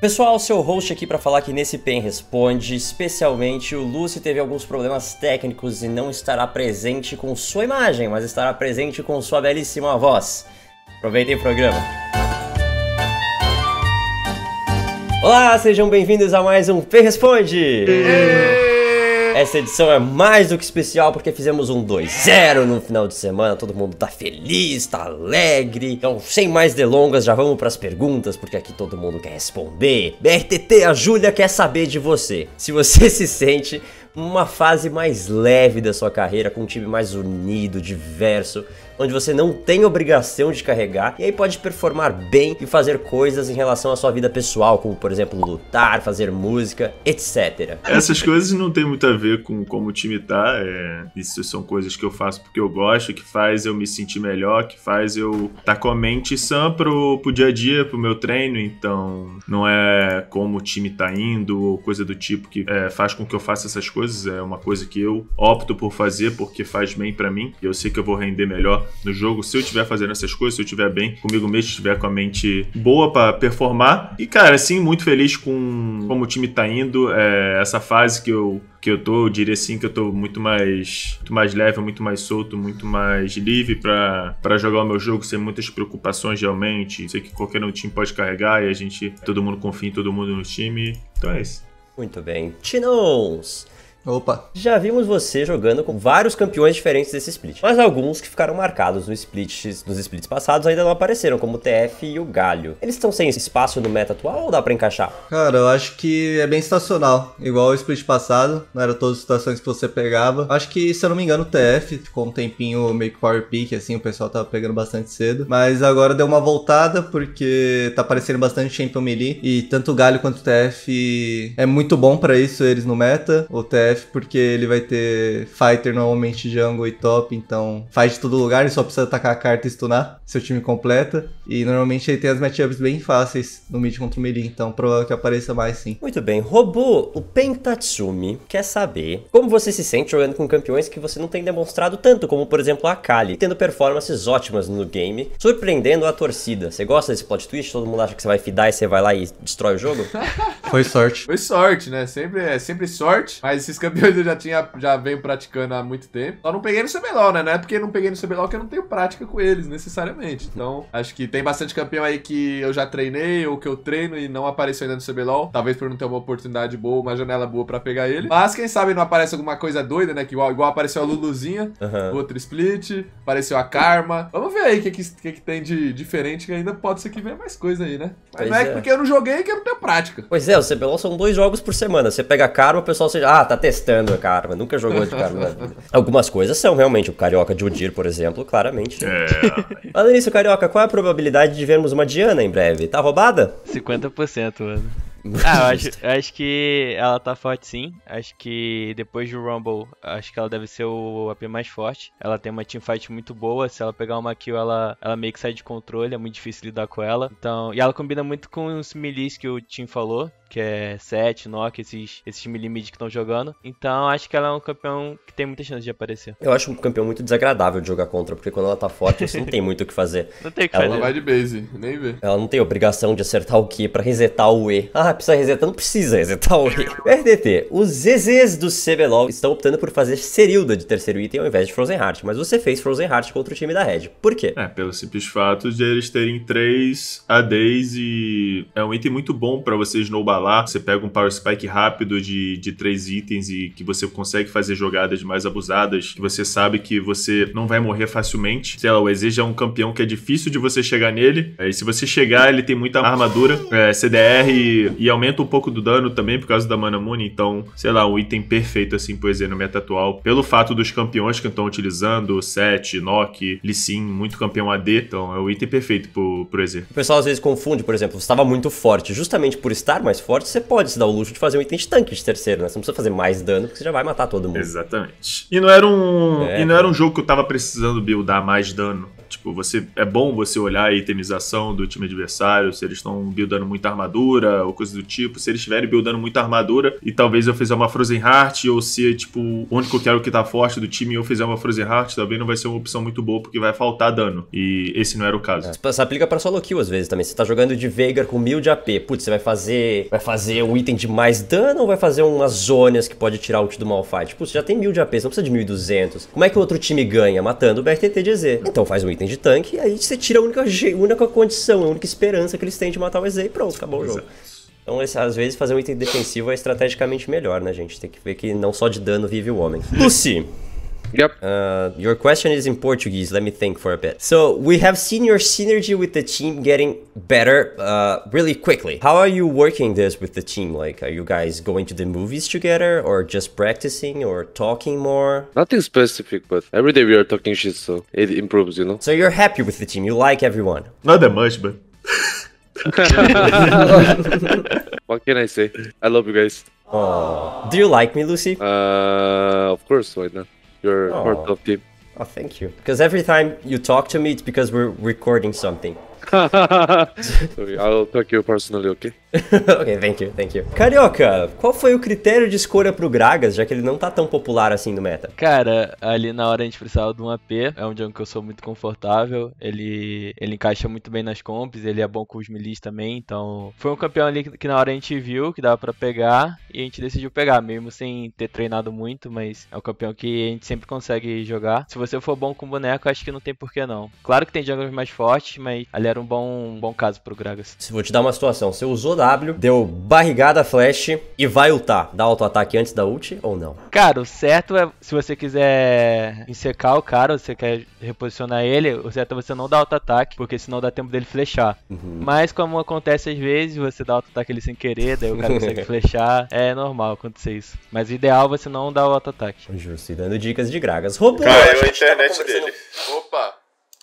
Pessoal, seu host aqui para falar que nesse PEN Responde, especialmente o Lucy teve alguns problemas técnicos e não estará presente com sua imagem, mas estará presente com sua belíssima voz. Aproveitem o programa. Olá, sejam bem-vindos a mais um PEN Responde! Essa edição é mais do que especial porque fizemos um 2-0 no final de semana, todo mundo tá feliz, tá alegre. Então, sem mais delongas, já vamos pras perguntas, porque aqui todo mundo quer responder. BRTT, a Júlia quer saber de você. Se você se sente uma fase mais leve da sua carreira, com um time mais unido, diverso, onde você não tem obrigação de carregar e aí pode performar bem e fazer coisas em relação à sua vida pessoal, como por exemplo lutar, fazer música, etc. Essas coisas não tem muito a ver com como o time tá, é... isso são coisas que eu faço porque eu gosto, que faz eu me sentir melhor, que faz eu estar tá com a mente sã pro, pro dia a dia, pro meu treino, então não é como o time tá indo ou coisa do tipo que é, faz com que eu faça essas coisas, é uma coisa que eu opto por fazer porque faz bem para mim e eu sei que eu vou render melhor no jogo, se eu estiver fazendo essas coisas, se eu estiver bem comigo mesmo, estiver com a mente boa para performar. E, cara, assim, muito feliz com como o time tá indo. É, essa fase que eu que eu tô, eu diria assim que eu tô muito mais, muito mais leve, muito mais solto, muito mais livre para jogar o meu jogo, sem muitas preocupações realmente. Sei que qualquer um time pode carregar e a gente, todo mundo confia em todo mundo no time. Então é isso. Muito bem. Chinons! Opa! Já vimos você jogando com vários campeões diferentes desse split, mas alguns que ficaram marcados no split, nos splits passados ainda não apareceram, como o TF e o Galho. Eles estão sem espaço no meta atual ou dá pra encaixar? Cara, eu acho que é bem estacional, igual o split passado, não era todas as situações que você pegava. Acho que, se eu não me engano, o TF ficou um tempinho meio que power pick, assim, o pessoal tava pegando bastante cedo, mas agora deu uma voltada porque tá aparecendo bastante champion melee e tanto o Galho quanto o TF é muito bom para isso, eles no meta. O TF CF, porque ele vai ter fighter normalmente jungle e top, então faz de todo lugar, ele só precisa atacar a carta e stunar seu time completa. E normalmente ele tem as matchups bem fáceis no mid contra o melee, então provável que apareça mais sim. Muito bem, Robô, o Pentatsumi quer saber como você se sente jogando com campeões que você não tem demonstrado tanto, como por exemplo a Kali, tendo performances ótimas no game, surpreendendo a torcida. Você gosta desse plot twist? Todo mundo acha que você vai fidar e você vai lá e destrói o jogo? Foi sorte. Foi sorte, né? Sempre, é sempre sorte, mas esses esses campeões eu já tinha, já venho praticando há muito tempo. Só não peguei no CBLOL, né? Não é porque não peguei no CBLOL que eu não tenho prática com eles, necessariamente. Então, acho que tem bastante campeão aí que eu já treinei ou que eu treino e não apareceu ainda no CBLOL. Talvez por não ter uma oportunidade boa, uma janela boa para pegar ele. Mas quem sabe não aparece alguma coisa doida, né? Que igual, igual apareceu a Luluzinha, uhum. outro split, apareceu a Karma. Vamos ver aí o que, que, que, tem de diferente que ainda pode ser que venha mais coisa aí, né? Mas pois não é, é porque eu não joguei que eu não tenho prática. Pois é, o CBLOL são dois jogos por semana. Você pega a Karma, o pessoal seja, ah, tá tendo testando a Karma, nunca jogou de Karma na vida. Algumas coisas são realmente o Carioca de Udir, por exemplo, claramente. É. Falando nisso, Carioca, qual é a probabilidade de vermos uma Diana em breve? Tá roubada? 50%, mano. Ah, eu acho, eu acho que ela tá forte sim. Acho que depois do Rumble, acho que ela deve ser o AP mais forte. Ela tem uma teamfight muito boa. Se ela pegar uma kill, ela, ela meio que sai de controle. É muito difícil lidar com ela. Então, e ela combina muito com os milis que o Tim falou que é 7, Nokia, esses, esses milimid que estão jogando. Então acho que ela é um campeão que tem muita chance de aparecer. Eu acho um campeão muito desagradável de jogar contra, porque quando ela tá forte, você não tem muito o que fazer. Não tem o que ela fazer. Ela vai de base, nem vê. Ela não tem obrigação de acertar o Q pra resetar o E. Ah, precisa resetar? Não precisa resetar o E. RDT, os ZZs do CBLOL estão optando por fazer Serilda de terceiro item ao invés de Frozen Heart, mas você fez Frozen Heart contra o time da Red. Por quê? É, pelo simples fato de eles terem três ADs e é um item muito bom para você snowballar lá, você pega um power spike rápido de, de três itens e que você consegue fazer jogadas mais abusadas, que você sabe que você não vai morrer facilmente. Sei lá, o Exige é um campeão que é difícil de você chegar nele. É, e se você chegar, ele tem muita armadura, é, CDR e, e, aumenta um pouco do dano também por causa da Mana Moon. Então, sei lá, um item perfeito assim, por exemplo, no meta atual. Pelo fato dos campeões que estão utilizando, Set, Nock, Lee Sin, muito campeão AD. Então, é o item perfeito pro, pro Exige. O pessoal às vezes confunde, por exemplo, você estava muito forte. Justamente por estar mais forte, você pode se dar o luxo de fazer um item de tanque de terceiro, né? Você não precisa fazer mais dano, porque você já vai matar todo mundo. Exatamente. E não era um, é, e não era um jogo que eu tava precisando buildar mais dano. Tipo, você é bom você olhar a itemização do time adversário, se eles estão buildando muita armadura ou coisa do tipo, se eles estiverem buildando muita armadura e talvez eu fizer uma Frozen Heart ou se, tipo, onde que eu quero que tá forte do time e eu fizer uma Frozen Heart, talvez não vai ser uma opção muito boa porque vai faltar dano. E esse não era o caso. É. Você aplica para solo kill às vezes também. Você tá jogando de Veigar com mil de AP. Putz, você vai fazer vai fazer um item de mais dano ou vai fazer umas zonas que pode tirar o ult do Malphite? Putz, você já tem mil de AP, você não precisa de 1200. Como é que o outro time ganha? Matando o BRTT de Z. Então faz um item de tanque, aí você tira a única, única condição, a única esperança que eles têm de matar o EZ e pronto, acabou Exato. o jogo. Então, às vezes, fazer um item defensivo é estrategicamente melhor, né, gente? Tem que ver que não só de dano vive o homem. Lucy, Yep. Uh, your question is in Portuguese. Let me think for a bit. So we have seen your synergy with the team getting better uh, really quickly. How are you working this with the team? Like, are you guys going to the movies together or just practicing or talking more? Nothing specific, but every day we are talking shit, so it improves, you know? So you're happy with the team. You like everyone. Not that much, but... what can I say? I love you guys. Aww. Do you like me, Lucy? Uh, of course, why not? You're oh. part of the. Oh, thank you. Because every time you talk to me, it's because we're recording something. Sorry, I'll talk to you personally, okay? ok, thank you, thank you. Carioca, qual foi o critério de escolha pro Gragas, já que ele não tá tão popular assim no meta? Cara, ali na hora a gente precisava de um AP, é um jungle que eu sou muito confortável, ele, ele encaixa muito bem nas comps, ele é bom com os milis também, então foi um campeão ali que, que na hora a gente viu que dava para pegar e a gente decidiu pegar, mesmo sem ter treinado muito, mas é um campeão que a gente sempre consegue jogar. Se você for bom com boneco, acho que não tem porquê não. Claro que tem jungles mais fortes, mas ali era um bom, um bom caso pro Gragas. Vou te dar uma situação, você usou W, deu barrigada flash e vai ultar. Dá auto-ataque antes da ult ou não? Cara, o certo é, se você quiser insecar o cara, você quer reposicionar ele, o certo é você não dar auto-ataque, porque senão dá tempo dele flechar. Uhum. Mas como acontece às vezes, você dá auto-ataque ele sem querer, daí o cara consegue flechar, é normal acontecer isso. Mas o ideal é você não dar auto-ataque. Justo, e dando dicas de gragas. Caiu a internet tá dele. Opa!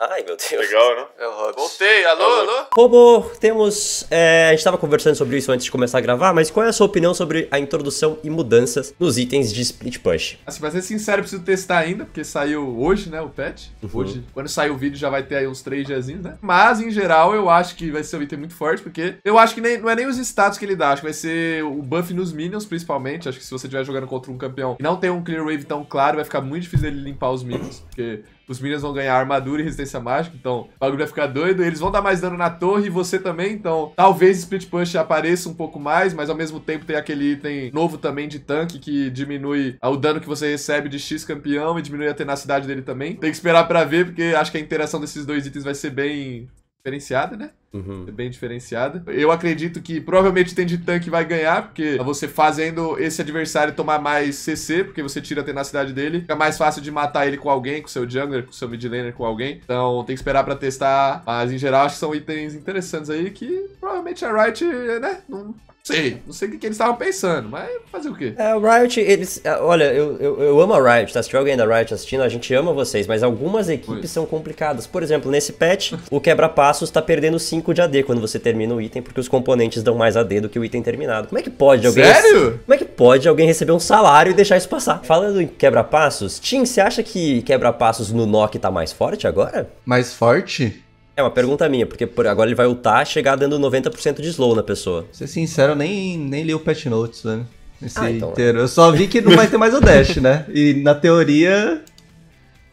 Ai, meu Deus. Legal, né? É o Hobbs. Voltei, alô, é alô. alô? temos. É, a gente estava conversando sobre isso antes de começar a gravar, mas qual é a sua opinião sobre a introdução e mudanças nos itens de Split Push? Assim, pra ser sincero, preciso testar ainda, porque saiu hoje, né, o patch. Uhum. Hoje, quando sair o vídeo, já vai ter aí uns três diazinhos, né? Mas, em geral, eu acho que vai ser um item muito forte, porque eu acho que nem, não é nem os status que ele dá, acho que vai ser o buff nos minions, principalmente. Acho que se você estiver jogando contra um campeão e não tem um clear wave tão claro, vai ficar muito difícil ele limpar os minions, porque os minions vão ganhar armadura e resistência mágica, então o bagulho vai ficar doido. Eles vão dar mais dano na torre e você também, então talvez Split Punch apareça um pouco mais, mas ao mesmo tempo tem aquele item novo também de tanque que diminui o dano que você recebe de X campeão e diminui a tenacidade dele também. Tem que esperar pra ver, porque acho que a interação desses dois itens vai ser bem diferenciada, né? Uhum. É bem diferenciada. Eu acredito que provavelmente tem de tanque vai ganhar, porque você fazendo esse adversário tomar mais CC, porque você tira a tenacidade dele, fica mais fácil de matar ele com alguém, com seu jungler, com seu mid laner, com alguém. Então tem que esperar para testar. Mas em geral, acho que são itens interessantes aí que provavelmente a Riot, né? Não sei, não sei o que, que eles estavam pensando, mas fazer o quê? É, o Riot, eles. É, olha, eu, eu, eu amo a Riot, tá? Se tiver alguém da Riot assistindo, a gente ama vocês, mas algumas equipes pois. são complicadas. Por exemplo, nesse patch, o quebra-passos tá perdendo 5 de AD quando você termina o item, porque os componentes dão mais AD do que o item terminado. Como é que pode alguém. Sério? Como é que pode alguém receber um salário e deixar isso passar? Falando em quebra-passos, Tim, você acha que quebra-passos no Nock tá mais forte agora? Mais forte? É uma pergunta minha, porque por agora ele vai ultar chegar dando 90% de slow na pessoa. Pra ser sincero, eu nem, nem li o patch notes, né? Esse ah, então, é. inteiro. É. Eu só vi que não vai ter mais o dash, né? E na teoria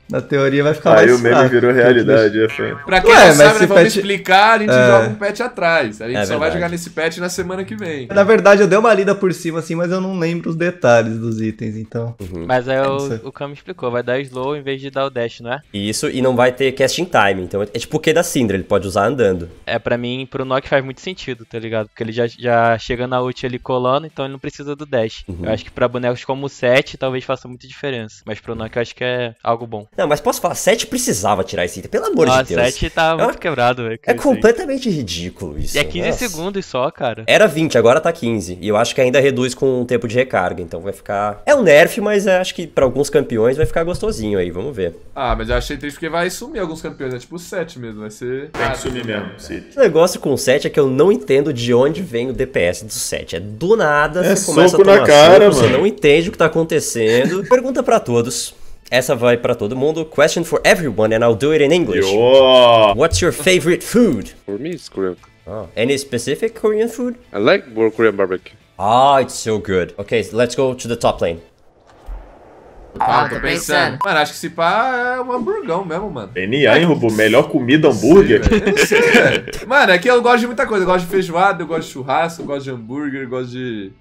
na teoria vai ficar Aí mais o meme fraco, virou realidade, é feio. Assim. Pra quem Ué, não sabe, né, vamos patch... explicar, a gente é... joga um patch atrás. A gente é só verdade. vai jogar nesse patch na semana que vem. Na verdade, eu dei uma lida por cima, assim, mas eu não lembro os detalhes dos itens, então... Uhum. Mas aí é é o, o Cam explicou, vai dar slow em vez de dar o dash, não é? Isso, e não vai ter casting time, então é tipo o que da Syndra, ele pode usar andando. É, pra mim, pro Nock faz muito sentido, tá ligado? Porque ele já, já chega na ult ali colando, então ele não precisa do dash. Uhum. Eu acho que pra bonecos como o 7, talvez faça muita diferença. Mas pro Nock eu acho que é algo bom. Não, mas posso falar, 7 precisava tirar esse item, pelo amor ah, de Deus. 7 tá é muito é, quebrado, velho. é completamente ridículo isso. E é 15 nossa. segundos só, cara. Era 20, agora tá 15. E eu acho que ainda reduz com o tempo de recarga, então vai ficar... É um nerf, mas é, acho que pra alguns campeões vai ficar gostosinho aí, vamos ver. Ah, mas eu achei triste porque vai sumir alguns campeões, é né? tipo 7 mesmo, vai ser... Tem que sumir mesmo, sim. O negócio com o 7 é que eu não entendo de onde vem o DPS do 7. É do nada, é você começa a tomar na cara, soco, mano. você não entende o que tá acontecendo. Pergunta pra todos. Essa vai para todo mundo. Question for everyone, and I'll do it in English. Yo. What's your favorite food? For me, it's Korean. Oh. Any specific Korean food? I like Korean barbecue. Ah, it's so good. Okay, so let's go to the top lane. Ah, tô pensando. Mano, acho que esse pá é um hamburgão mesmo, mano. Genial, hein, Rubo? Melhor comida hambúrguer. Não sei, velho. mano, aqui é eu gosto de muita coisa. Eu gosto de feijoada, eu gosto de churrasco, eu gosto de hambúrguer, eu gosto de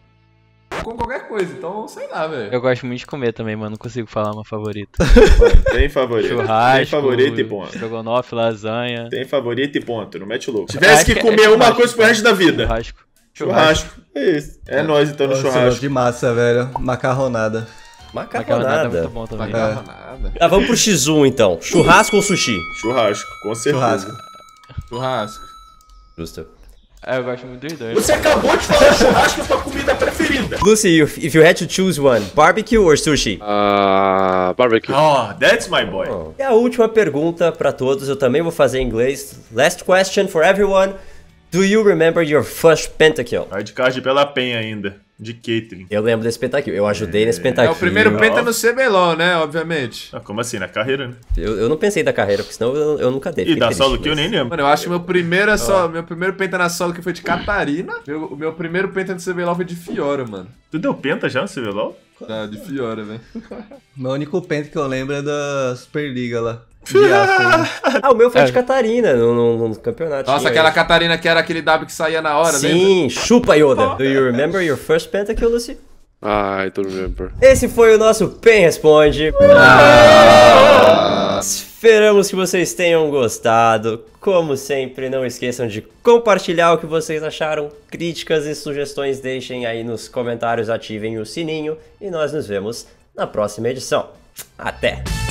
com qualquer coisa, então sei lá, velho. Eu gosto muito de comer também, mano. Não consigo falar uma favorita. Tem favorito. Churrasco, Tem favorito e ponto. Estrogonofe, lasanha. Tem favorito e ponto. Não mete louco. Se tivesse que, que é comer uma coisa pro resto da vida. Churrasco. Churrasco. churrasco. É isso. É, é nós então no churrasco. de massa, velho. Macarronada. Macarronada. É Macarronada é muito bom também. Macarronada. Ah, vamos pro X1 então. Churrasco ou sushi? Churrasco, com certeza. Churrasco. Churrasco. Justo. É, eu gosto muito dos dois. Você acabou de falar churrasco pra comer comida preferida? Lucy, if you had to choose one, barbecue or sushi? Ah, uh, barbecue. Oh, that's my boy. Oh. E a última pergunta para todos, eu também vou fazer em inglês. Last question for everyone. Do you remember your first pentakill? Hard card pela penha ainda de catering. Eu lembro desse pentakill. Eu ajudei é. nesse pentakill. É o primeiro penta no CBLOL, né? Obviamente. Ah, como assim? Na carreira, né? Eu, eu não pensei da carreira, porque senão eu, eu nunca dei. E da solo que eu nem lembro. Mano, eu acho que meu primeiro, é ah. só, meu primeiro penta na solo que foi de Catarina. Meu, meu primeiro penta no CBLOL foi de Fiora, mano. Tu deu penta já no CBLOL? Tá, de Fiora, velho. meu único penta que eu lembro é da Superliga lá. ah, o meu foi é. de Catarina no, no, no campeonato. Nossa, aquela Catarina que era aquele W que saía na hora, né? Sim, lembra? chupa Yoda. Do you remember your first pentakill, Lucy? Ah, I don't remember. Esse foi o nosso Pen Responde. Ah. Esperamos que vocês tenham gostado. Como sempre, não esqueçam de compartilhar o que vocês acharam. Críticas e sugestões deixem aí nos comentários, ativem o sininho e nós nos vemos na próxima edição. Até!